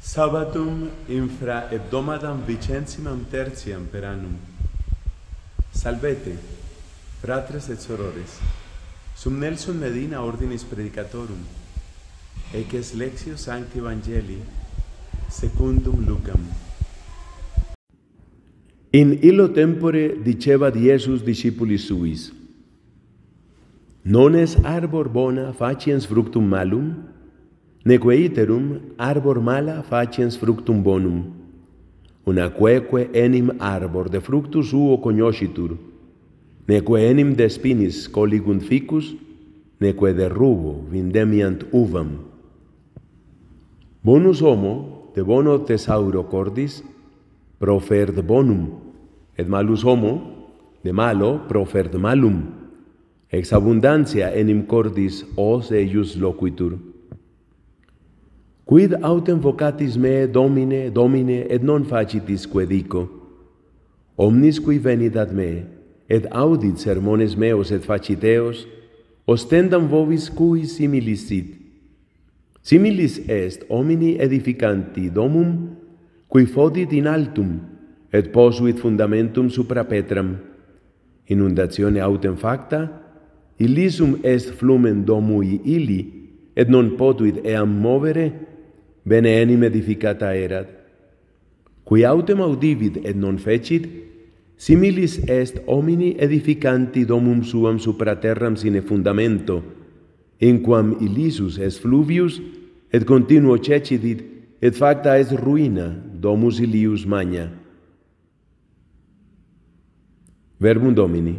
Sabatum infra hebdomadam vicensimam tertiam per annum. Salvete, fratres et sorores, sum Nelson Medina ordinis predicatorum, ec es lexio sancti evangeli, secundum lucam. In illo tempore diceva Iesus discipulis discipuli suis, Non es arbor bona faciens fructum malum, neque iterum arbor mala faciens fructum bonum una queque enim arbor de fructus suo cognoscitur neque enim de spinis coligunt ficus neque de rubo vindemiant uvam bonus homo de bono tesauro cordis profert bonum et malus homo de malo profert malum ex abundancia enim cordis os eius loquitur quid autem vocatis me domine domine et non facitis que dico omnis qui venit ad me et audit sermones meos et faciteos, ostendam vobis cui similis sit similis est omni edificanti domum cui fodit in altum et posuit fundamentum supra petram inundatione autem facta illisum est flumen domui illi et non potuit eam movere Bene enim edificata erat. Qui autem audivit et non fecit, similis est homini edificanti domum suam supra terram sine fundamento, inquam illisus est fluvius, et continuo cecidit, et facta est ruina domus ilius magna. Verbum Domini.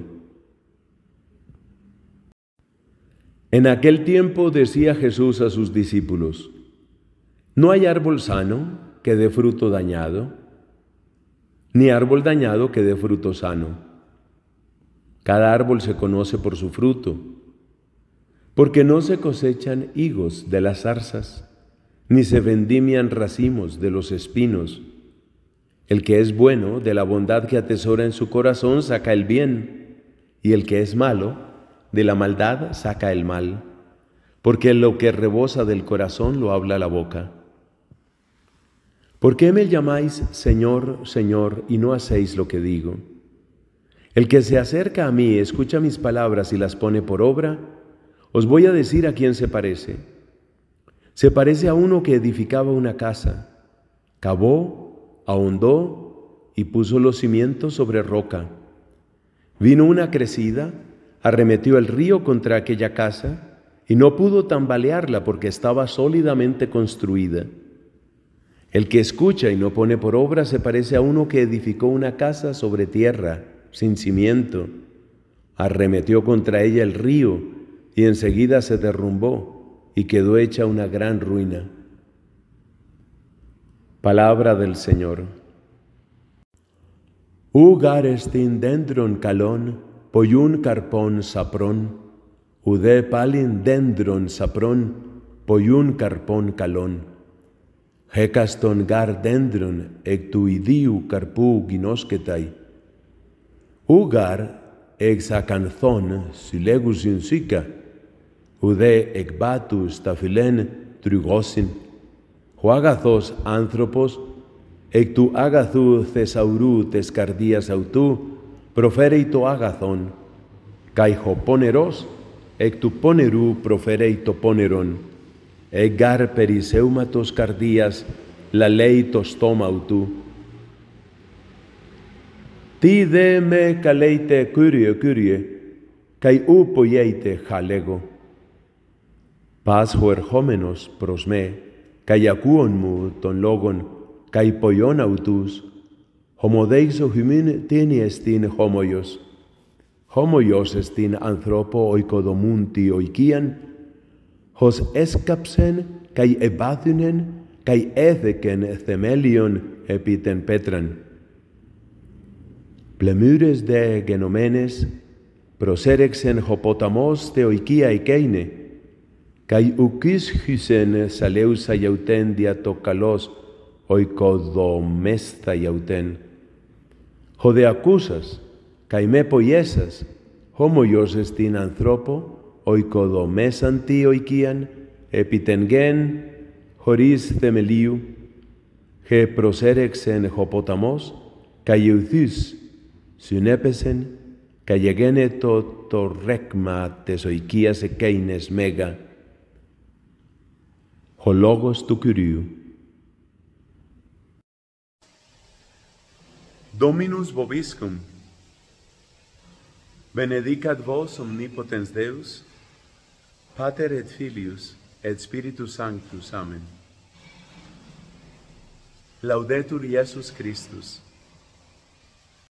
En aquel tiempo decía Jesús a sus discípulos, no hay árbol sano que dé fruto dañado, ni árbol dañado que dé fruto sano. Cada árbol se conoce por su fruto, porque no se cosechan higos de las zarzas, ni se vendimian racimos de los espinos. El que es bueno de la bondad que atesora en su corazón saca el bien, y el que es malo de la maldad saca el mal, porque lo que rebosa del corazón lo habla la boca. ¿Por qué me llamáis Señor, Señor, y no hacéis lo que digo? El que se acerca a mí, escucha mis palabras y las pone por obra, os voy a decir a quién se parece. Se parece a uno que edificaba una casa, cavó, ahondó y puso los cimientos sobre roca. Vino una crecida, arremetió el río contra aquella casa y no pudo tambalearla porque estaba sólidamente construida. El que escucha y no pone por obra se parece a uno que edificó una casa sobre tierra, sin cimiento. Arremetió contra ella el río y enseguida se derrumbó y quedó hecha una gran ruina. Palabra del Señor. Ugar estin dendron calón, poyun carpón saprón, De palin dendron saprón, poyun carpón calón. Χέκαστον γαρ δέντρον εκ του ιδίου καρπού γινώσκεται. γάρ εξ ακανθών συλλέγουσιν σίκα, ουδέ εκ πάτου στα φιλέν τριγώσιν. Ο άγαθος άνθρωπος εκ του άγαθου θεσαουρού της καρδίας αυτού προφέρει το άγαθον, καΐχο πόνερος εκ του πόνερου προφέρει το πόνερον εγκάρ σεύματος καρδίας λέει το στόμα του. Τι δε με καλέιτε, Κύριε, Κύριε, καί ού χαλεγο. χαλέγω. Πάσχο ερχόμενος προς με, καί ακούον μου των λόγων, καί ποιόν αυτούς, χομοδέξω χυμήν τίνι εστίν χόμοιος. Χόμοιος εστίν ανθρώπο οικοδομούν τη οικίαν, ως έσκαψεν καί εβάθυνεν καί έδεκεν θεμέλιον επί την πέτραν. Πλεμύρες δε γενομένες προσέρεξεν ο ποταμός θεοικία εκείνε καί ουκίσχυσεν σαλέουσα γιαουτέν δια το καλός οικοδομέσθα γιαουτέν. Ο δε ακούσας, καί με ποιέσας, όμοιος εστίν ανθρώπο, οικοδομέσαν αντί οικίαν, επιτενγέν χωρίς θεμελίου, και προσέρεξεν ο ποταμός, καγιουθείς συνέπεσεν, καγεγένετο το ρέκμα της οικίας εκείνες μέγα. Ο λόγος του Κυρίου. Dominus vobiscum. Benedicat vos omnipotens Deus, Pater et filius et spiritus sanctus amen Laudetur Iesus Christus